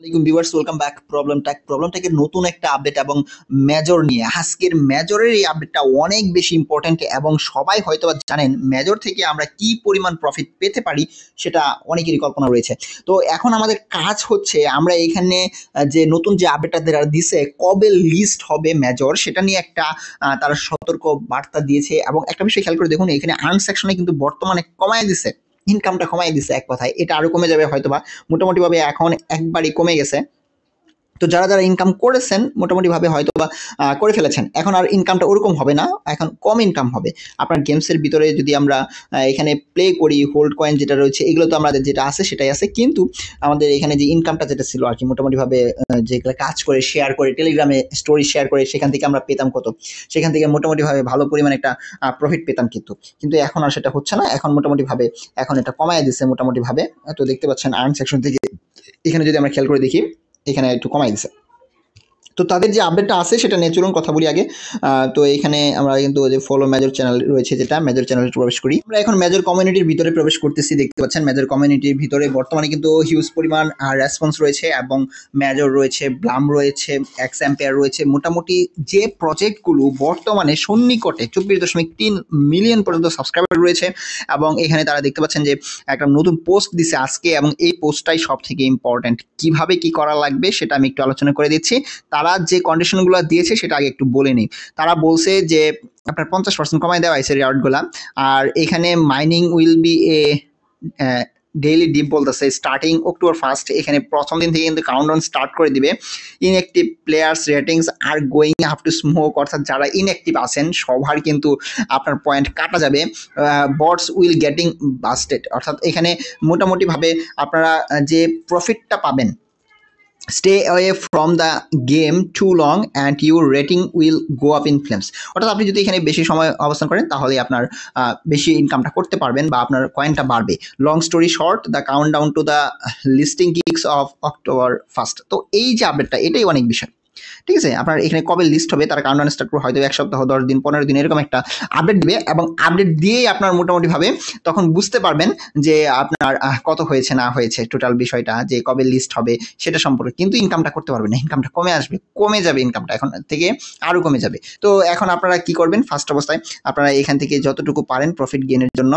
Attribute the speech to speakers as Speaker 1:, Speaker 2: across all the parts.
Speaker 1: আলাইকুম welcome back problem tech problem ট্যাকের নতুন একটা আপডেট এবং মেজর নিয়ে আজকের মেজরের এই আপডেটটা অনেক বেশি ইম্পর্টেন্ট এবং সবাই হয়তো জানেন মেজর থেকে আমরা কি পরিমাণ প্রফিট পেতে পারি সেটা অনেকেরই কল্পনা রয়েছে তো এখন আমাদের কাজ হচ্ছে আমরা এখানে যে নতুন যে আপডেটটা তারা দিছে কবে লিস্ট হবে মেজর সেটা নিয়ে একটা তারা সতর্ক বার্তা দিয়েছে এবং একটা বিষয় খেয়াল করে দেখুন এখানে আর্ন সেকশনে কিন্তু বর্তমানে কমায় দিছে ইনকামটা কমাই দিছে এক কথায় এটা আরও কমে যাবে হয়তোবা মোটামুটিভাবে এখন একবারই কমে গেছে তো যারা যারা ইনকাম করেছেন মোটামুটিভাবে হয়তো বা করে ফেলেছেন এখন আর ইনকামটা ওরকম হবে না এখন কম ইনকাম হবে আপনার গেমসের ভিতরে যদি আমরা এখানে প্লে করি হোল্ড কয়েন যেটা রয়েছে এগুলো তো আমাদের যেটা আছে সেটাই আছে কিন্তু আমাদের এখানে যে ইনকামটা যেটা ছিল আর কি মোটামুটিভাবে যেগুলো কাজ করে শেয়ার করে টেলিগ্রামে স্টোরি শেয়ার করে সেখান থেকে আমরা পেতাম কত সেখান থেকে মোটামুটিভাবে ভালো পরিমাণ একটা প্রফিট পেতাম কিন্তু কিন্তু এখন আর সেটা হচ্ছে না এখন মোটামুটিভাবে এখন এটা কমায় দিচ্ছে মোটামুটিভাবে তো দেখতে পাচ্ছেন আর্ন সেকশন থেকে এখানে যদি আমরা খেয়াল করে দেখি এখানে একটু কমাই দিছে তো তাদের যে আপডেটটা আছে সেটা নিয়ে চলুন কথা বলি আগে তো এখানে আমরা কিন্তু যে ফলো মেজর চ্যানেল রয়েছে যেটা মেজর চ্যানেলে প্রবেশ করি আমরা এখন মেজর কমিউনিটির ভিতরে প্রবেশ করতেছি দেখতে পাচ্ছেন মেজর কমিউনিটির ভিতরে বর্তমানে কিন্তু হিউজ পরিমাণ রেসপন্স রয়েছে এবং মেজর রয়েছে ব্লাম রয়েছে অ্যাম্পেয়ার রয়েছে মোটামুটি যে প্রজেক্টগুলো বর্তমানে সন্নিকটে চব্বিশ দশমিক তিন মিলিয়ন পর্যন্ত সাবস্ক্রাইবার রয়েছে এবং এখানে তারা দেখতে পাচ্ছেন যে একটা নতুন পোস্ট দিছে আজকে এবং এই পোস্টটাই সব থেকে ইম্পর্ট্যান্ট কিভাবে কি করা লাগবে সেটা আমি একটু আলোচনা করে দিচ্ছি তার তারা যে কন্ডিশনগুলো দিয়েছে সেটা আগে একটু বলে নিই তারা বলছে যে আপনার পঞ্চাশ পার্সেন্ট কমাই দেওয়া হয়েছে রেওয়ার্ডগুলো আর এখানে mining will be a daily drip বলতেছে স্টার্টিং অক্টোবর ফার্স্ট এখানে প্রথম দিন থেকে কিন্তু কাউন্ট ডাউন স্টার্ট করে দিবে inactive players ratings are going up to smoke অর্থাৎ যারা ইনঅ্যাক্টিভ আছেন সবার কিন্তু আপনার পয়েন্ট কাটা যাবে বটস উইল গেটিং বাস্টেড অর্থাৎ এখানে মোটামুটিভাবে আপনারা যে প্রফিটটা পাবেন stay away from the game too long and your rating will go up in flames অর্থাৎ আপনি যদি এখানে বেশি সময় অবস্থান করেন তাহলে আপনার বেশি ইনকামটা করতে পারবেন বা আপনার কয়েনটা বাড়বে long story short the count down to the listing kicks off October first তো এই যে আপডেটটা এটাই অনেক বিষয় ঠিক আছে আপনার এখানে কবে লিস্ট হবে তার কাউন্ট স্টার্ট করবে হয়তো এক সপ্তাহ দশ দিন পনেরো দিন এরকম একটা আপডেট দিবে এবং আপডেট দিয়েই আপনার মোটামুটিভাবে তখন বুঝতে পারবেন যে আপনার কত হয়েছে না হয়েছে টোটাল বিষয়টা যে কবে লিস্ট হবে সেটা সম্পর্কে কিন্তু ইনকামটা করতে পারবেন না ইনকামটা কমে আসবে কমে যাবে ইনকামটা এখন থেকে আরও কমে যাবে তো এখন আপনারা কি করবেন ফার্স্ট অবস্থায় আপনারা এখান থেকে যতটুকু পারেন প্রফিট গেনের জন্য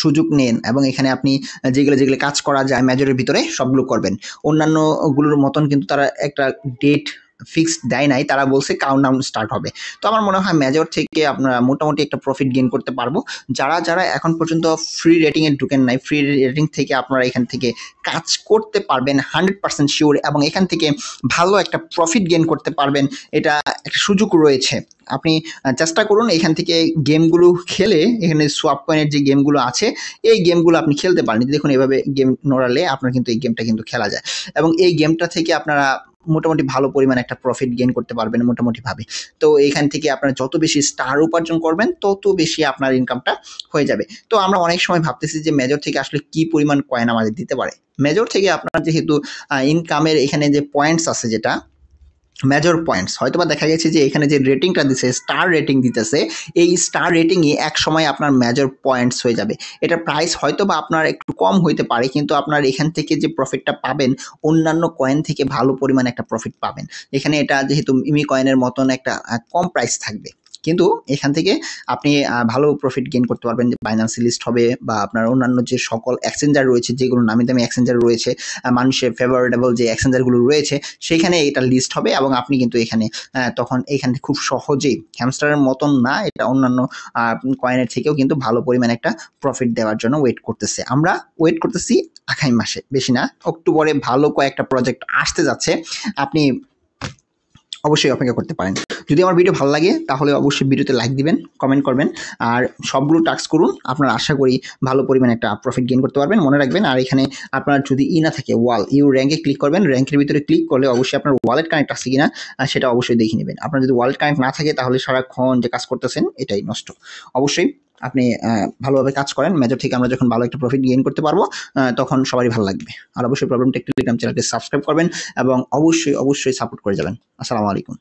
Speaker 1: সুযোগ নেন এবং এখানে আপনি যেগুলো যেগুলো কাজ করা যায় মেজরের ভিতরে সবগুলো করবেন অন্যান্যগুলোর মতন কিন্তু তারা একটা ডেট ফিক্সড দেয় নাই তারা বলছে কাউন্ট স্টার্ট হবে তো আমার মনে হয় মেজর থেকে আপনারা মোটামুটি একটা প্রফিট গেন করতে পারবো যারা যারা এখন পর্যন্ত ফ্রি রেটিংয়ে ঢুকেন নাই ফ্রি রেটিং থেকে আপনারা এখান থেকে কাজ করতে পারবেন হান্ড্রেড পার্সেন্ট শিওর এবং এখান থেকে ভালো একটা প্রফিট গেন করতে পারবেন এটা একটা সুযোগ রয়েছে আপনি চেষ্টা করুন এখান থেকে গেমগুলো খেলে এখানে সোয়াপ কয়েনের যে গেমগুলো আছে এই গেমগুলো আপনি খেলতে পারেন দেখুন এভাবে গেম নড়ালে আপনার কিন্তু এই গেমটা কিন্তু খেলা যায় এবং এই গেমটা থেকে আপনারা মোটামুটি ভালো পরিমাণ একটা প্রফিট গেইন করতে পারবেন মোটামুটিভাবে তো এইখান থেকে আপনারা যত বেশি স্টার উপার্জন করবেন তত বেশি আপনার ইনকামটা হয়ে যাবে তো আমরা অনেক সময় ভাবতেছি যে মেজর থেকে আসলে কি পরিমাণ কয়েন আমাদের দিতে পারে মেজর থেকে আপনার যেহেতু ইনকামের এখানে যে পয়েন্টস আছে যেটা মেজর পয়েন্টস হয়তো বা দেখা গেছে যে এখানে যে রেটিংটা দিছে স্টার রেটিং দিতেছে এই স্টার রেটিংই এক সময় আপনার মেজর পয়েন্টস হয়ে যাবে এটা প্রাইস হয়তো বা আপনার একটু কম হইতে পারে কিন্তু আপনার এখান থেকে যে প্রফিটটা পাবেন অন্যান্য কয়েন থেকে ভালো পরিমাণ একটা প্রফিট পাবেন এখানে এটা যেহেতু ইমি কয়েনের মতন একটা কম প্রাইস থাকবে কিন্তু এখান থেকে আপনি ভালো প্রফিট গেন করতে পারবেন যে বাইন্যান্স লিস্ট হবে বা আপনার অন্যান্য যে সকল এক্সচেঞ্জার রয়েছে যেগুলো নামি দামি এক্সচেঞ্জার রয়েছে মানুষের ফেভারেবল যে এক্সচেঞ্জারগুলো রয়েছে সেখানে এটা লিস্ট হবে এবং আপনি কিন্তু এখানে তখন এখান থেকে খুব সহজেই হ্যামস্টারের মতন না এটা অন্যান্য কয়েনের থেকেও কিন্তু ভালো পরিমাণে একটা প্রফিট দেওয়ার জন্য ওয়েট করতেছে আমরা ওয়েট করতেছি আগামী মাসে বেশি না অক্টোবরে ভালো কয়েকটা প্রজেক্ট আসতে যাচ্ছে আপনি অবশ্যই অপেক্ষা করতে পারেন যদি আমার ভিডিও ভালো লাগে তাহলে অবশ্যই ভিডিওতে লাইক দিবেন কমেন্ট করবেন আর সবগুলো টাস্ক করুন আপনার আশা করি ভালো পরিমাণে একটা প্রফিট গেইন করতে পারবেন মনে রাখবেন আর এখানে আপনার যদি ই না থাকে ওয়াল ইউ র্যাঙ্কে ক্লিক করবেন র্যাঙ্কের ভিতরে ক্লিক করলে অবশ্যই আপনার ওয়ালেট কানেক্ট আছে কিনা সেটা অবশ্যই দেখে নেবেন আপনার যদি ওয়ালেট কানেক্ট না থাকে তাহলে সারাক্ষণ যে কাজ করতেছেন এটাই নষ্ট অবশ্যই আপনি ভালোভাবে কাজ করেন মেজর থেকে আমরা যখন ভালো একটা প্রফিট গেইন করতে পারবো তখন সবারই ভালো লাগবে আর অবশ্যই প্রবলেম টেক টেলিগ্রাম চ্যানেলটি সাবস্ক্রাইব করবেন এবং অবশ্যই অবশ্যই সাপোর্ট করে যাবেন আসসালামু আলাইকুম